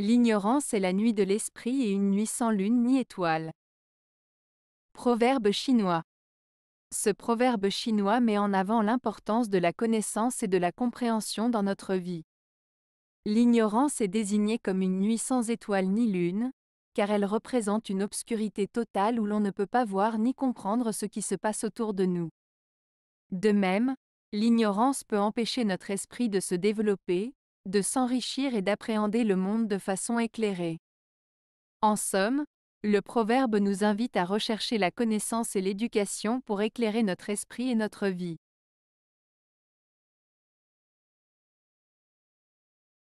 L'ignorance est la nuit de l'esprit et une nuit sans lune ni étoile. Proverbe chinois. Ce proverbe chinois met en avant l'importance de la connaissance et de la compréhension dans notre vie. L'ignorance est désignée comme une nuit sans étoile ni lune, car elle représente une obscurité totale où l'on ne peut pas voir ni comprendre ce qui se passe autour de nous. De même, l'ignorance peut empêcher notre esprit de se développer, de s'enrichir et d'appréhender le monde de façon éclairée. En somme, le proverbe nous invite à rechercher la connaissance et l'éducation pour éclairer notre esprit et notre vie.